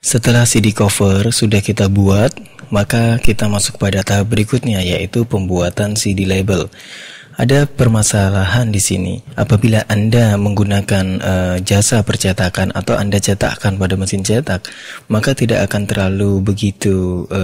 Setelah CD cover sudah kita buat, maka kita masuk pada tahap berikutnya yaitu pembuatan CD label. Ada permasalahan di sini. Apabila Anda menggunakan e, jasa percetakan atau Anda cetakkan pada mesin cetak, maka tidak akan terlalu begitu e,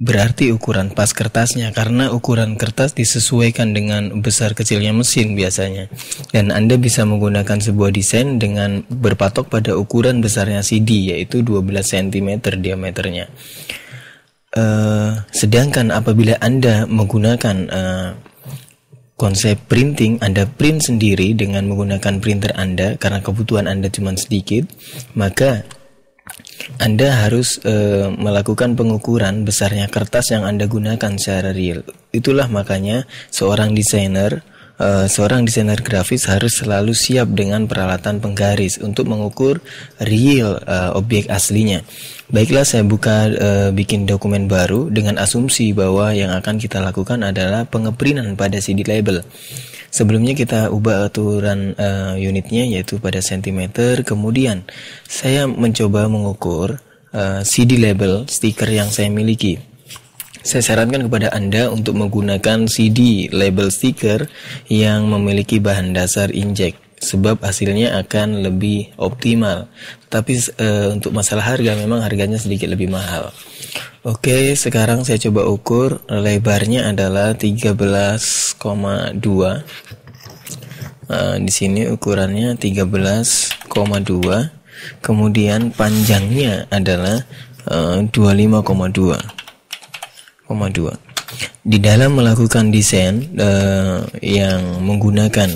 berarti ukuran pas kertasnya karena ukuran kertas disesuaikan dengan besar kecilnya mesin biasanya dan Anda bisa menggunakan sebuah desain dengan berpatok pada ukuran besarnya CD yaitu 12 cm diameternya uh, sedangkan apabila Anda menggunakan uh, konsep printing Anda print sendiri dengan menggunakan printer Anda karena kebutuhan Anda cuma sedikit maka anda harus e, melakukan pengukuran besarnya kertas yang Anda gunakan secara real. Itulah makanya seorang desainer, e, seorang desainer grafis harus selalu siap dengan peralatan penggaris untuk mengukur real e, objek aslinya. Baiklah, saya buka e, bikin dokumen baru dengan asumsi bahwa yang akan kita lakukan adalah pengeprinan pada CD label. Sebelumnya kita ubah aturan uh, unitnya yaitu pada sentimeter. Kemudian saya mencoba mengukur uh, eh, CD label stiker yang saya miliki. Saya sarankan kepada Anda untuk menggunakan CD label stiker yang memiliki bahan dasar inject sebab hasilnya akan lebih optimal. Tapi e, untuk masalah harga memang harganya sedikit lebih mahal. Oke, sekarang saya coba ukur lebarnya adalah 13,2. E, eh, di sini ukurannya 13,2. Kemudian panjangnya adalah e, eh, 25,2. Di dalam melakukan desain uh, yang menggunakan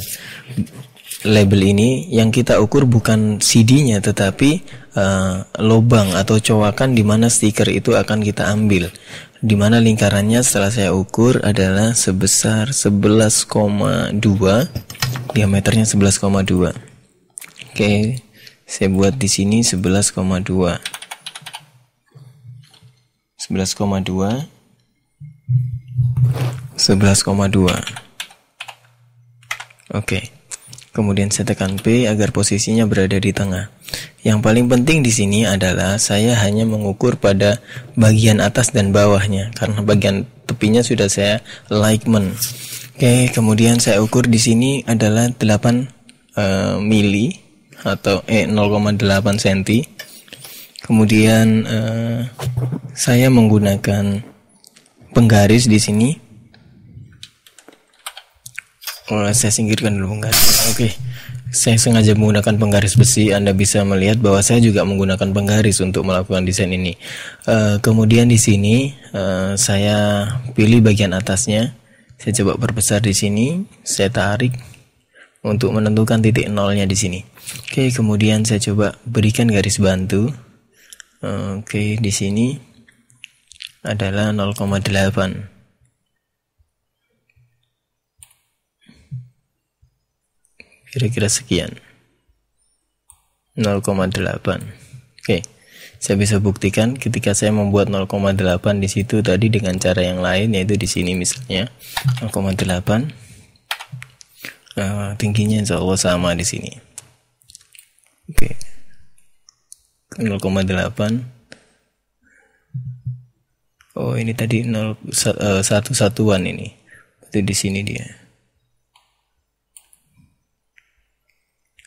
label ini yang kita ukur bukan CD-nya tetapi uh, eh, lobang atau cowakan di mana stiker itu akan kita ambil. Di mana lingkarannya setelah saya ukur adalah sebesar 11,2 diameternya 11,2. Oke. Saya buat di sini 11,2. 11,2 11,2 Oke. Okay. Kemudian saya tekan P agar posisinya berada di tengah. Yang paling penting di sini adalah saya hanya mengukur pada bagian atas dan bawahnya karena bagian tepinya sudah saya alignment. Oke, kemudian saya ukur di sini adalah 8 uh, eh, mili atau eh 0,8 cm. Kemudian uh, saya menggunakan penggaris di sini saya singkirkan dulu penggaris oke okay. saya sengaja menggunakan penggaris besi Anda bisa melihat bahwa saya juga menggunakan penggaris untuk melakukan desain ini uh, kemudian di sini uh, saya pilih bagian atasnya saya coba perbesar di sini saya tarik untuk menentukan titik nolnya di sini oke okay, kemudian saya coba berikan garis bantu uh, oke okay, di sini adalah 0,8 kira-kira sekian 0,8 oke okay. saya bisa buktikan ketika saya membuat 0,8 di situ tadi dengan cara yang lain yaitu di sini misalnya 0,8 uh, eh, tingginya insya Allah sama di sini oke okay. 0,8 Oh ini tadi 0 uh, eh, satu satuan ini. Itu di sini dia.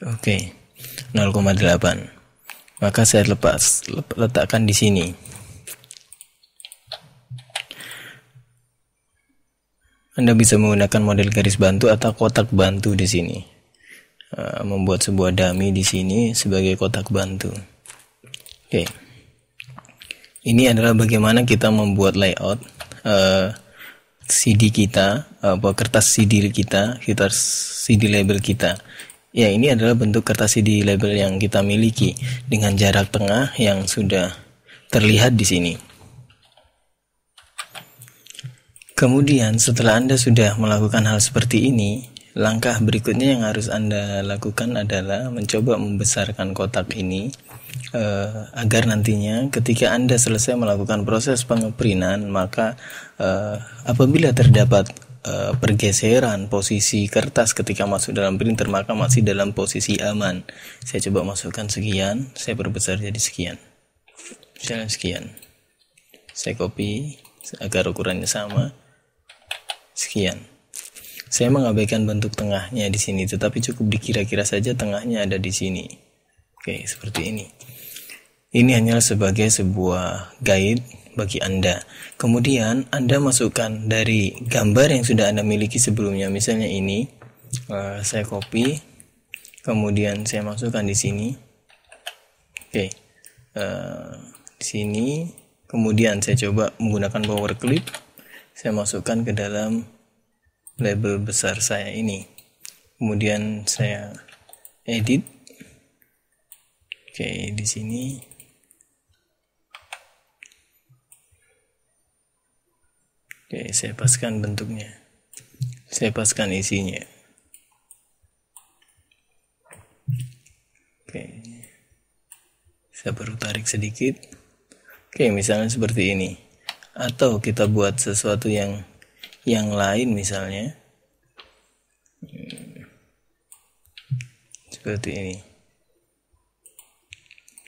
Oke, okay. 0,8. Maka saya lepas, letakkan di sini. Anda bisa menggunakan model garis bantu atau kotak bantu di sini. Eh, membuat sebuah dummy di sini sebagai kotak bantu. Oke. Okay. Ini adalah bagaimana kita membuat layout uh, eh, CD kita, uh, kertas CD kita, kertas CD label kita. Ya, ini adalah bentuk kertas CD label yang kita miliki dengan jarak tengah yang sudah terlihat di sini. Kemudian, setelah Anda sudah melakukan hal seperti ini, langkah berikutnya yang harus Anda lakukan adalah mencoba membesarkan kotak ini eh, agar nantinya ketika Anda selesai melakukan proses pengeprinan maka eh, apabila terdapat Eh, pergeseran posisi kertas ketika masuk dalam printer maka masih dalam posisi aman saya coba masukkan sekian saya perbesar jadi sekian misalnya sekian saya copy agar ukurannya sama sekian saya mengabaikan bentuk tengahnya di sini tetapi cukup dikira-kira saja tengahnya ada di sini oke seperti ini ini hanyalah sebagai sebuah guide bagi Anda. Kemudian Anda masukkan dari gambar yang sudah Anda miliki sebelumnya, misalnya ini, eh, saya copy, kemudian saya masukkan di sini, oke, eh, di sini, kemudian saya coba menggunakan power clip, saya masukkan ke dalam label besar saya ini, kemudian saya edit, oke, di sini Oke, saya paskan bentuknya. Saya paskan isinya. Oke. Saya baru tarik sedikit. Oke, misalnya seperti ini. Atau kita buat sesuatu yang yang lain misalnya. Hmm. Seperti ini.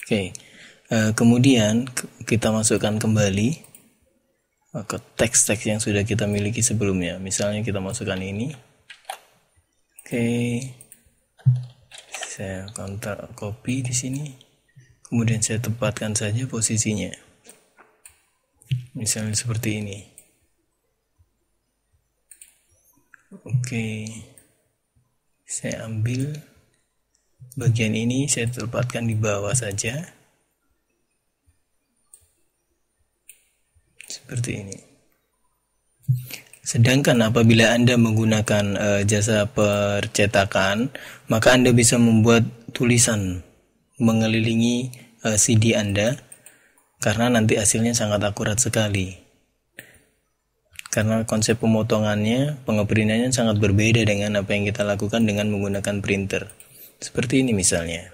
Oke. Eh, kemudian kita masukkan kembali Eh, ke teks-teks yang sudah kita miliki sebelumnya. Misalnya kita masukkan ini. Oke. Saya kontak copy di sini. Kemudian saya tempatkan saja posisinya. Misalnya seperti ini. Oke. Saya ambil bagian ini saya tempatkan di bawah saja Seperti ini. Sedangkan apabila Anda menggunakan e, jasa percetakan, maka Anda bisa membuat tulisan mengelilingi e, eh, CD Anda karena nanti hasilnya sangat akurat sekali. Karena konsep pemotongannya, pengeprintannya sangat berbeda dengan apa yang kita lakukan dengan menggunakan printer. Seperti ini misalnya.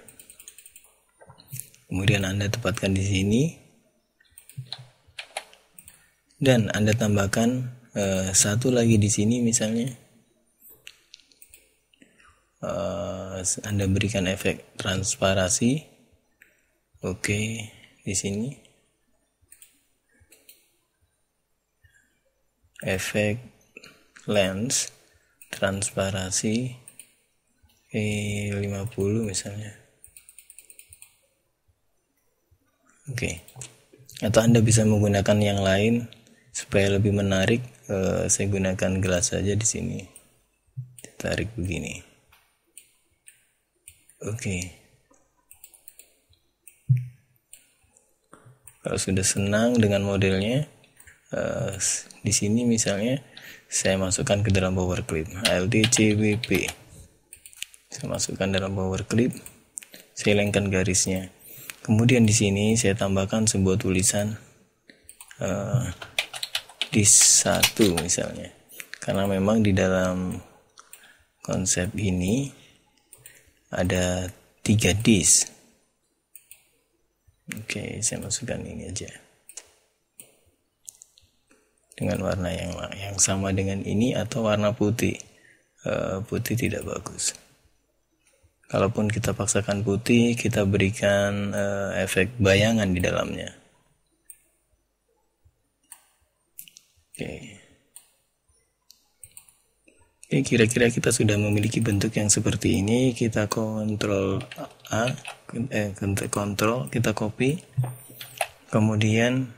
Kemudian Anda tempatkan di sini dan Anda tambahkan uh, satu lagi di sini misalnya uh, Anda berikan efek transparasi oke okay, di sini efek lens transparasi e 50 misalnya oke okay. atau Anda bisa menggunakan yang lain supaya lebih menarik eh, saya gunakan gelas saja di sini tarik begini oke okay. kalau sudah senang dengan modelnya eh, di sini misalnya saya masukkan ke dalam power clip LDCBP saya masukkan dalam power clip saya lengkan garisnya kemudian di sini saya tambahkan sebuah tulisan eh, hadis satu misalnya karena memang di dalam konsep ini ada tiga dis oke saya masukkan ini aja dengan warna yang yang sama dengan ini atau warna putih e, putih tidak bagus kalaupun kita paksakan putih kita berikan e, efek bayangan di dalamnya Oke. Oke, kira-kira kita sudah memiliki bentuk yang seperti ini. Kita kontrol A, eh, kontrol, kita copy. Kemudian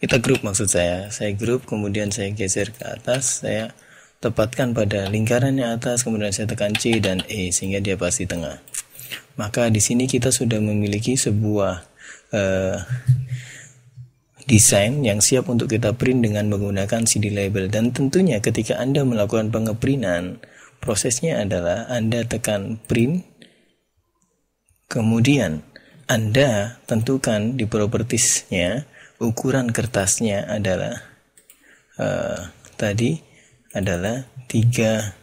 kita grup maksud saya. Saya grup, kemudian saya geser ke atas, saya tepatkan pada lingkaran yang atas, kemudian saya tekan C dan E sehingga dia pasti tengah. Maka di sini kita sudah memiliki sebuah eh, desain yang siap untuk kita print dengan menggunakan CD label dan tentunya ketika Anda melakukan pengeprintan prosesnya adalah Anda tekan print kemudian Anda tentukan di propertiesnya ukuran kertasnya adalah uh, tadi adalah 13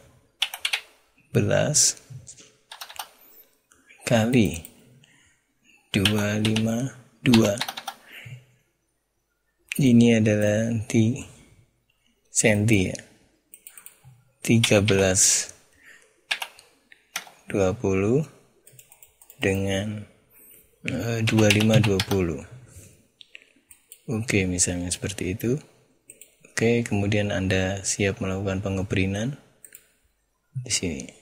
kali 252 ini adalah di senti ya 13 20 dengan e, eh, 20 oke misalnya seperti itu oke kemudian anda siap melakukan pengeprinan di sini